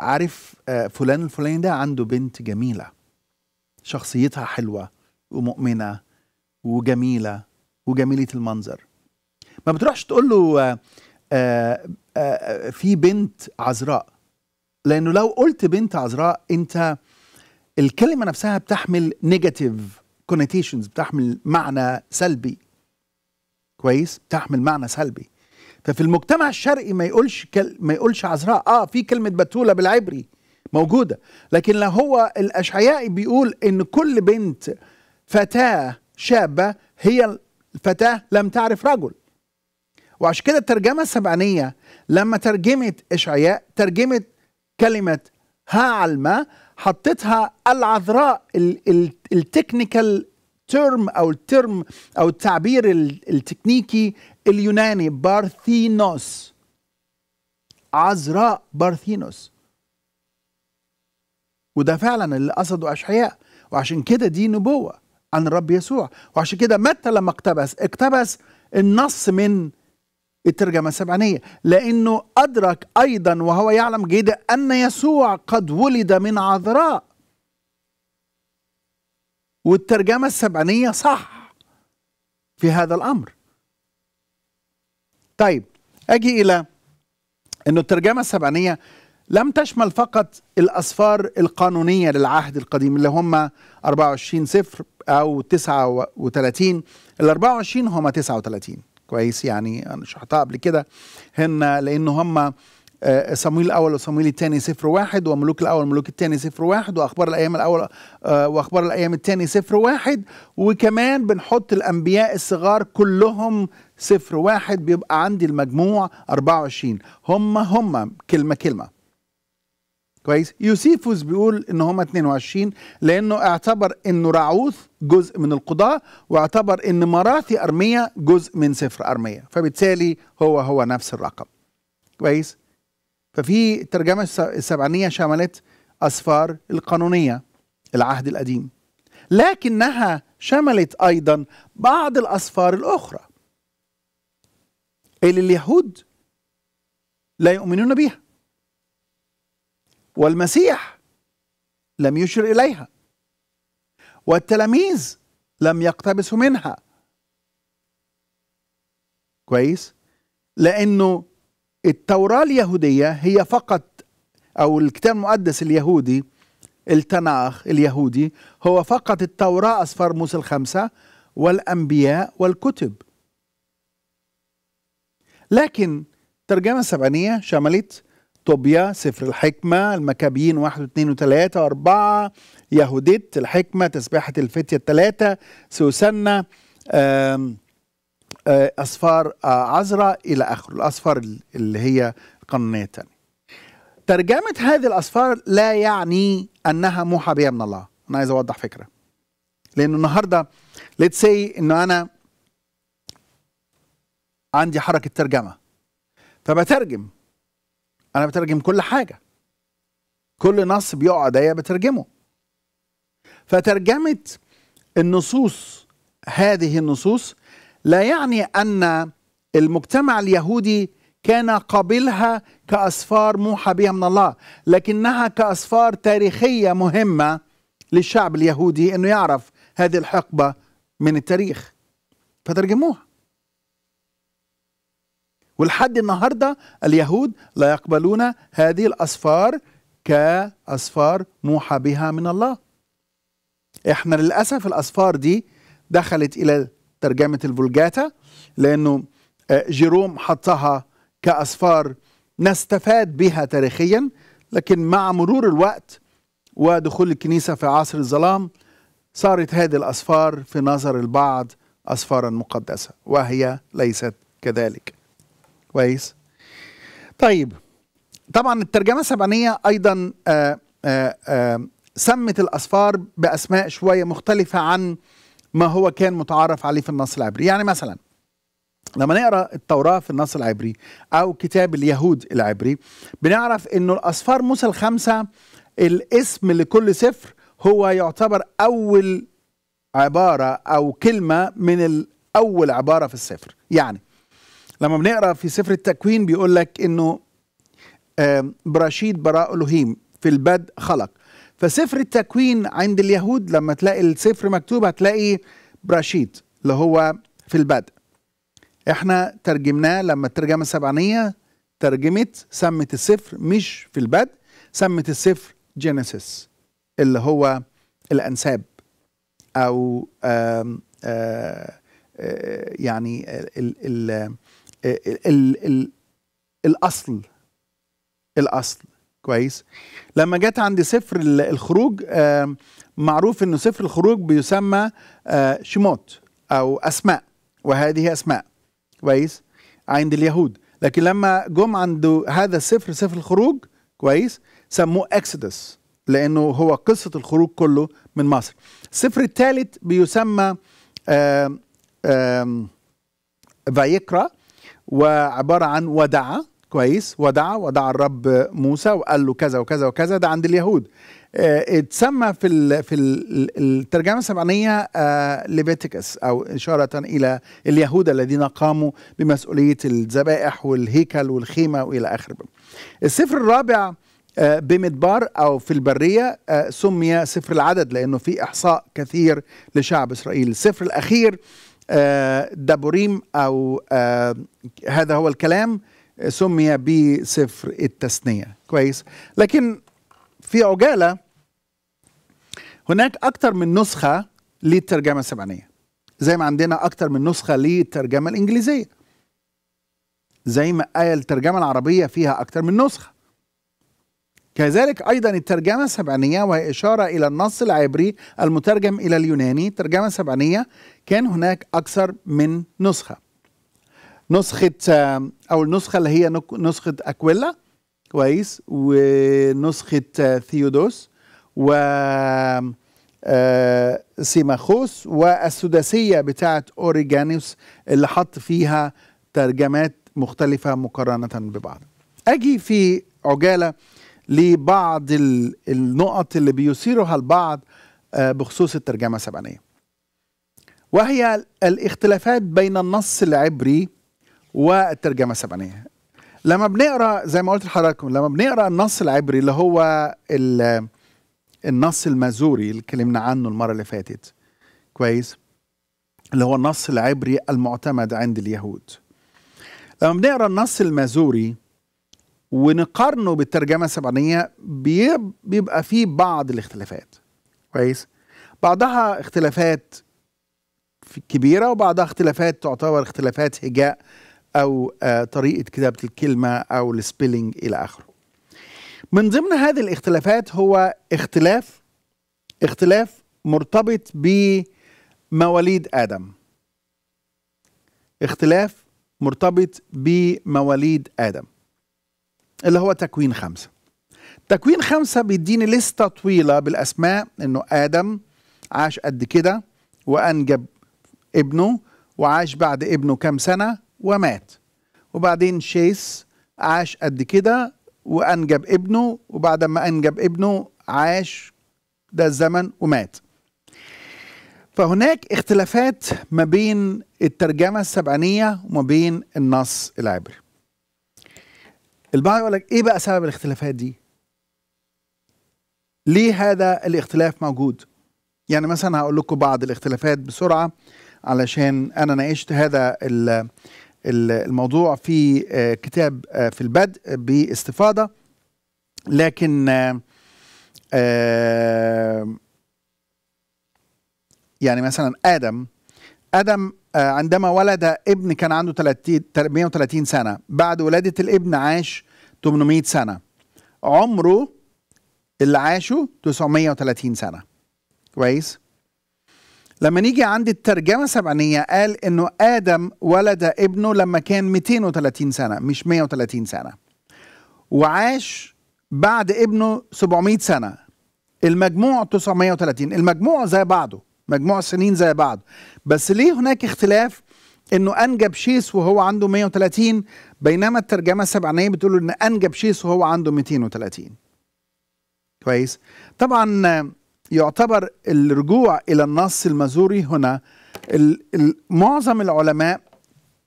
عارف فلان الفلاني ده عنده بنت جميله شخصيتها حلوة ومؤمنة وجميلة وجميلة المنظر ما بتروحش تقول له آه، آه، آه، في بنت عذراء لأنه لو قلت بنت عذراء أنت الكلمة نفسها بتحمل نيجاتيف كونوتيشنز بتحمل معنى سلبي كويس بتحمل معنى سلبي ففي المجتمع الشرقي ما يقولش كل... ما يقولش عذراء اه في كلمه بتوله بالعبري موجوده لكن لو هو الاشعياء بيقول ان كل بنت فتاه شابه هي الفتاه لم تعرف رجل وعشان كده الترجمه السبعينيه لما ترجمت اشعياء ترجمت كلمه ها علما حطتها العذراء التكنيكال تيرم او الترم او التعبير التكنيكي اليوناني بارثينوس عذراء بارثينوس وده فعلا اللي قصده أشعياء وعشان كده دي نبوة عن الرب يسوع وعشان كده متى لما اقتبس اقتبس النص من الترجمة السبعانية لأنه أدرك أيضا وهو يعلم جيدا أن يسوع قد ولد من عذراء والترجمة السبعانية صح في هذا الأمر طيب أجي إلى أنه الترجمة السبعانية لم تشمل فقط الأسفار القانونية للعهد القديم اللي هم 24 صفر أو 39 ال 24 هم 39 كويس يعني أنا شرحتها قبل كده هن لأن هم آه، صمويل الأول وصمويل الثاني صفر واحد وملوك الأول وملوك الثاني صفر واحد وأخبار الأيام الأول آه، وأخبار الأيام الثاني صفر واحد وكمان بنحط الأنبياء الصغار كلهم صفر واحد بيبقى عندي المجموع 24 هم هم كلمة كلمة كويس يوسيفوس بيقول ان هما 22 لانه اعتبر انه راعوث جزء من القضاة واعتبر ان مراثي ارمية جزء من سفر ارمية فبالتالي هو هو نفس الرقم كويس ففي الترجمة السبعانية شملت أسفار القانونية العهد القديم لكنها شملت أيضا بعض الأسفار الأخرى اللي اليهود لا يؤمنون بها والمسيح لم يشر إليها والتلاميذ لم يقتبسوا منها كويس لأنه التوراة اليهودية هي فقط أو الكتاب المقدس اليهودي التناخ اليهودي هو فقط التوراة أسفار موسى الخمسة والأنبياء والكتب لكن الترجمة السبعينية شملت طوبيا سفر الحكمة المكابيين واحد واثنين وثلاثة أربعة يهوديت الحكمة تسبحة الفتية الثلاثة سوسنة آه، أصفار آه، عزرة إلى آخره الأصفار اللي هي القانونية الثانية ترجمة هذه الأصفار لا يعني أنها موحى بها من الله أنا عايز أوضح فكرة لأن النهاردة ليتس سي إنه أنا عندي حركة ترجمة فبترجم انا بترجم كل حاجه كل نص بيقعد ايه بترجمه فترجمه النصوص هذه النصوص لا يعني ان المجتمع اليهودي كان قابلها كاسفار موحى بها من الله لكنها كاسفار تاريخيه مهمه للشعب اليهودي انه يعرف هذه الحقبه من التاريخ فترجموها ولحد النهارده اليهود لا يقبلون هذه الاسفار كاسفار موحى بها من الله. احنا للاسف الاسفار دي دخلت الى ترجمه الفولجاتا لانه آه، جيروم حطها كاسفار نستفاد بها تاريخيا لكن مع مرور الوقت ودخول الكنيسه في عصر الظلام صارت هذه الاسفار في نظر البعض اسفارا مقدسه وهي ليست كذلك. كويس طيب طبعا الترجمه السبعينيه ايضا آآ آه، آآ آه، آه، سمت الاسفار باسماء شويه مختلفه عن ما هو كان متعارف عليه في النص العبري يعني مثلا لما نقرا التوراه في النص العبري او كتاب اليهود العبري بنعرف انه الاسفار موسى الخمسه الاسم لكل سفر هو يعتبر اول عباره او كلمه من اول عباره في السفر يعني لما بنقرا في سفر التكوين بيقول لك انه برشيد براء الهيم في البدء خلق فسفر التكوين عند اليهود لما تلاقي السفر مكتوب هتلاقي برشيد اللي هو في البدء احنا ترجمناه لما الترجمه السبعينيه ترجمت سمت السفر مش في البدء سمت السفر جينيسيس اللي هو الانساب او آم آم آه، آه، يعني ال ال ال ال ال الاصل الاصل كويس لما جت عند سفر الخروج معروف انه سفر الخروج بيسمى آه، شموت او اسماء وهذه اسماء كويس عند اليهود لكن لما جم عند هذا السفر سفر الخروج كويس سموه اكسدس لانه هو قصه الخروج كله من مصر السفر الثالث بيسمى آم آم وعباره عن ودعه كويس ودعا ودعا الرب موسى وقال له كذا وكذا وكذا ده عند اليهود اه اتسمى في ال في ال الترجمه السبعينيه اه ليفيتيكس او اشاره الى اليهود الذين قاموا بمسؤوليه الذبائح والهيكل والخيمه والى اخره. السفر الرابع اه بمدبار او في البريه آه، سمي سفر العدد لانه في احصاء كثير لشعب اسرائيل. السفر الاخير آه، دابوريم أو آه، هذا هو الكلام سمي بسفر التثنية كويس لكن في عجالة هناك أكثر من نسخة للترجمة السبعينية زي ما عندنا أكثر من نسخة للترجمة الإنجليزية زي ما آية الترجمة العربية فيها أكثر من نسخة كذلك أيضا الترجمة السبعينية وهي إشارة إلى النص العبري المترجم إلى اليوناني ترجمة سبعينية كان هناك أكثر من نسخة نسخة آه، أو النسخة اللي هي نسخة أكويلا كويس ونسخة آه، ثيودوس و آه، سيماخوس والسداسية بتاعة أوريجانوس اللي حط فيها ترجمات مختلفة مقارنة ببعض أجي في عجالة لبعض النقط اللي بيثيرها البعض آه، بخصوص الترجمة السبعينية وهي الاختلافات بين النص العبري والترجمة السبعينية لما بنقرا زي ما قلت لحضراتكم لما بنقرا النص العبري اللي هو النص المازوري اللي اتكلمنا عنه المره اللي فاتت كويس اللي هو النص العبري المعتمد عند اليهود لما بنقرا النص المازوري ونقارنه بالترجمة السبعينيه بيبقى فيه بعض الاختلافات كويس بعضها اختلافات كبيرة وبعضها اختلافات تعتبر اختلافات هجاء أو آه، طريقة كتابة الكلمة أو السبيلنج إلى آخره من ضمن هذه الاختلافات هو اختلاف اختلاف مرتبط بمواليد آدم اختلاف مرتبط بمواليد آدم اللي هو تكوين خمسة تكوين خمسة بيديني لستة طويلة بالأسماء إنه آدم عاش قد كده وأنجب ابنه وعاش بعد ابنه كام سنة ومات وبعدين شيس عاش قد كده وأنجب ابنه وبعد ما أنجب ابنه عاش ده الزمن ومات فهناك اختلافات ما بين الترجمة السبعانية وما بين النص العبري البعض يقول لك ايه بقى سبب الاختلافات دي ليه هذا الاختلاف موجود يعني مثلا هقول لكم بعض الاختلافات بسرعه علشان انا ناقشت هذا الموضوع في آه، كتاب آه، في البدء باستفاضه لكن آه، يعني مثلا ادم ادم آه، عندما ولد ابن كان عنده 30 130 سنه بعد ولاده الابن عاش 800 سنه عمره اللي عاشه 930 سنه كويس لما نيجي عند الترجمه السبعينيه قال انه ادم ولد ابنه لما كان 230 سنه مش 130 سنه وعاش بعد ابنه 700 سنه المجموع 930 المجموع زي بعضه مجموع سنين زي بعض بس ليه هناك اختلاف انه انجب شيس وهو عنده 130 بينما الترجمه السبعينيه بتقول ان انجب شيس وهو عنده 230 كويس طبعا يعتبر الرجوع الى النص المزوري هنا معظم العلماء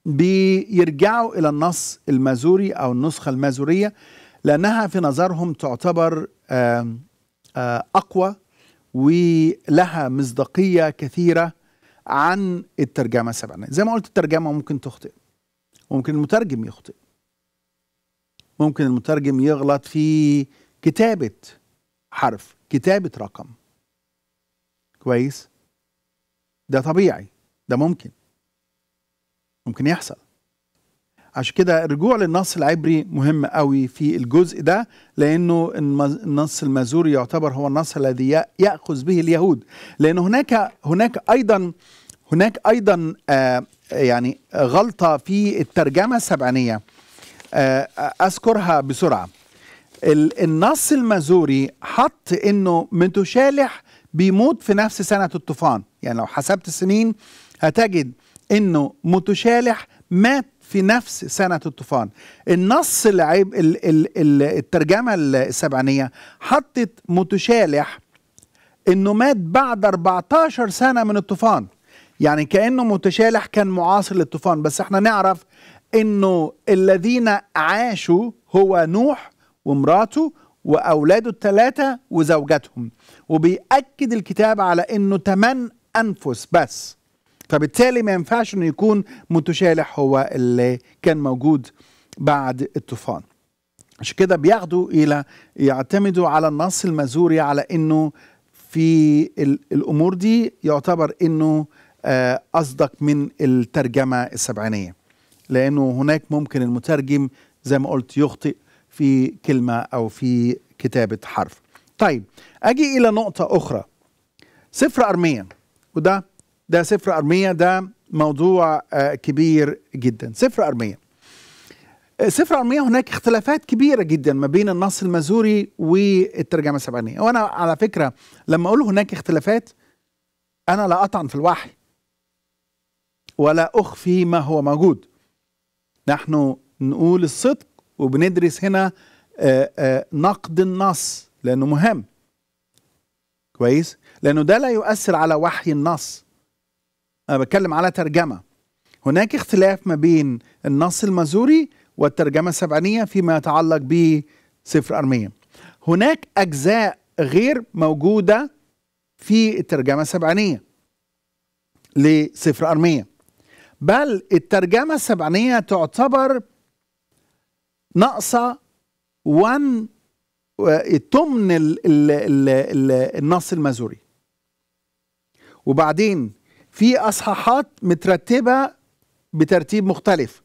بيرجعوا الى النص المزوري او النسخه المازوريه لانها في نظرهم تعتبر آه، اقوى ولها مصداقيه كثيره عن الترجمه السبعينيه زي ما قلت الترجمه ممكن تخطئ ممكن المترجم يخطئ ممكن المترجم يغلط في كتابه حرف كتابه رقم كويس ده طبيعي ده ممكن ممكن يحصل عشان كده الرجوع للنص العبري مهم قوي في الجزء ده لانه النص المازوري يعتبر هو النص الذي ياخذ به اليهود لان هناك هناك ايضا هناك ايضا آه يعني غلطه في الترجمه السبعينيه آه اذكرها بسرعه النص المازوري حط انه متشالح بيموت في نفس سنه الطوفان يعني لو حسبت السنين هتجد انه متشالح مات في نفس سنة الطوفان النص اللي عيب الترجمة السبعانية حطت متشالح انه مات بعد 14 سنة من الطوفان يعني كأنه متشالح كان معاصر للطوفان بس احنا نعرف انه الذين عاشوا هو نوح ومراته واولاده الثلاثة وزوجتهم وبيأكد الكتاب على انه تمن انفس بس فبالتالي ما ينفعش انه يكون متشالح هو اللي كان موجود بعد الطوفان عشان كده بياخدوا الى يعتمدوا على النص المزوري على انه في الامور دي يعتبر انه آه، اصدق من الترجمه السبعينيه لانه هناك ممكن المترجم زي ما قلت يخطئ في كلمه او في كتابه حرف طيب اجي الى نقطه اخرى سفر ارميا وده ده سفر أرمية ده موضوع آه، كبير جدا سفر أرمية آه، سفر أرمية هناك اختلافات كبيرة جدا ما بين النص المزوري والترجمة السبعينية وأنا على فكرة لما أقول هناك اختلافات أنا لا أطعن في الوحي ولا أخفي ما هو موجود نحن نقول الصدق وبندرس هنا آه، نقد النص لأنه مهم كويس لأنه ده لا يؤثر على وحي النص انا بتكلم على ترجمه هناك اختلاف ما بين النص المزوري والترجمه السبعينيه فيما يتعلق بسفر أرمية هناك اجزاء غير موجوده في الترجمه السبعينيه لسفر أرمية بل الترجمه السبعينيه تعتبر ناقصه وان تمن النص المزوري وبعدين في اصحاحات مترتبه بترتيب مختلف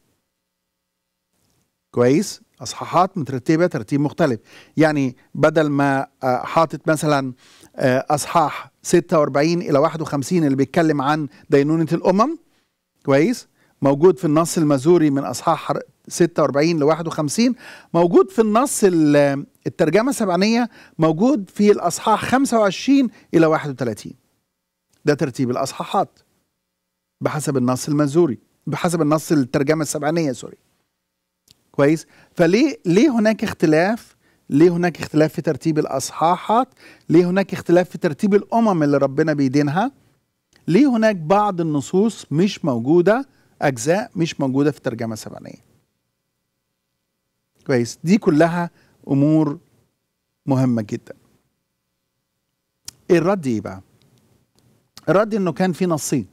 كويس اصحاحات مترتبه ترتيب مختلف يعني بدل ما آه، حاطط مثلا آه، اصحاح 46 الى 51 اللي بيتكلم عن دينونه الامم كويس موجود في النص المزوري من اصحاح 46 ل 51 موجود في النص آه، الترجمه السبعينيه موجود في الاصحاح 25 الى 31 ده ترتيب الأصحاحات بحسب النص المزوري بحسب النص الترجمة السبعانية سوري كويس فليه ليه هناك اختلاف ليه هناك اختلاف في ترتيب الأصحاحات ليه هناك اختلاف في ترتيب الأمم اللي ربنا بيدينها ليه هناك بعض النصوص مش موجودة أجزاء مش موجودة في الترجمة السبعانية كويس دي كلها أمور مهمة جدا الرد ايه بقى الرد انه كان في نصين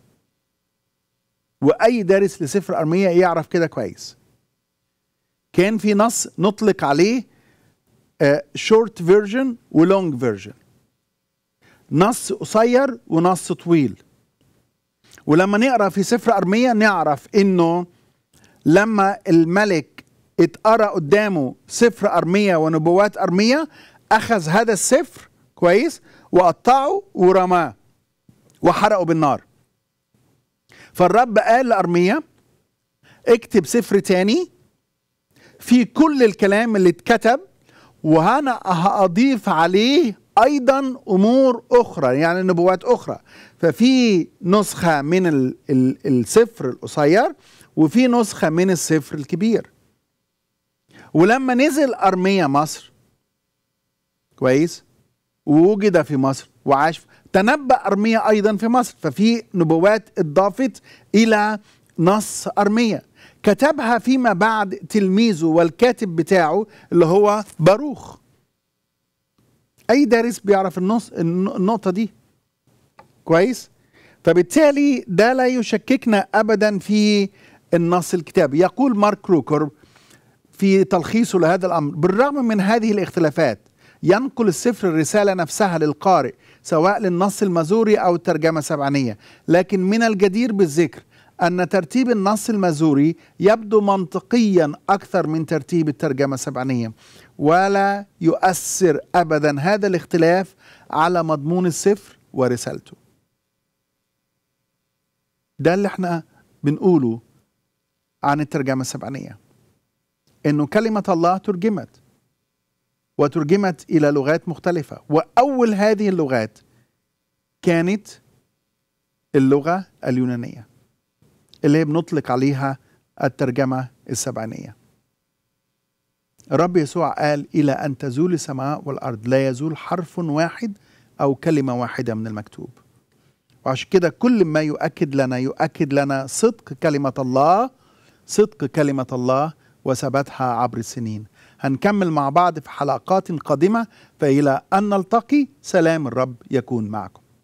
واي دارس لسفر ارميا يعرف كده كويس كان في نص نطلق عليه شورت فيرجن ولونج فيرجن نص قصير ونص طويل ولما نقرا في سفر ارميا نعرف انه لما الملك اتقرا قدامه سفر ارميا ونبوات ارميا اخذ هذا السفر كويس وقطعه ورماه وحرقوا بالنار فالرب قال لأرمية اكتب سفر تاني في كل الكلام اللي اتكتب وهنا هأضيف أه- عليه أيضا أمور أخرى يعني نبوات أخرى ففي نسخة من الـ الـ السفر القصير وفي نسخة من السفر الكبير ولما نزل أرمية مصر كويس ووجد في مصر وعاش تنبأ أرميا أيضا في مصر ففي نبوات اضافت إلى نص أرميا كتبها فيما بعد تلميذه والكاتب بتاعه اللي هو باروخ أي دارس بيعرف النص النقطة دي كويس فبالتالي ده لا يشككنا أبدا في النص الكتابي يقول مارك كروكر في تلخيصه لهذا الأمر بالرغم من هذه الاختلافات ينقل السفر الرسالة نفسها للقارئ سواء للنص المزوري أو الترجمة السبعانية لكن من الجدير بالذكر أن ترتيب النص المزوري يبدو منطقيا أكثر من ترتيب الترجمة السبعانية ولا يؤثر أبدا هذا الاختلاف على مضمون السفر ورسالته ده اللي احنا بنقوله عن الترجمة السبعانية انه كلمة الله ترجمت وترجمت إلى لغات مختلفة وأول هذه اللغات كانت اللغة اليونانية اللي هي بنطلق عليها الترجمة السبعينية الرب يسوع قال إلى أن تزول السماء والأرض لا يزول حرف واحد أو كلمة واحدة من المكتوب وعشان كده كل ما يؤكد لنا يؤكد لنا صدق كلمة الله صدق كلمة الله وثبتها عبر السنين هنكمل مع بعض في حلقات قادمة فإلى أن نلتقي سلام الرب يكون معكم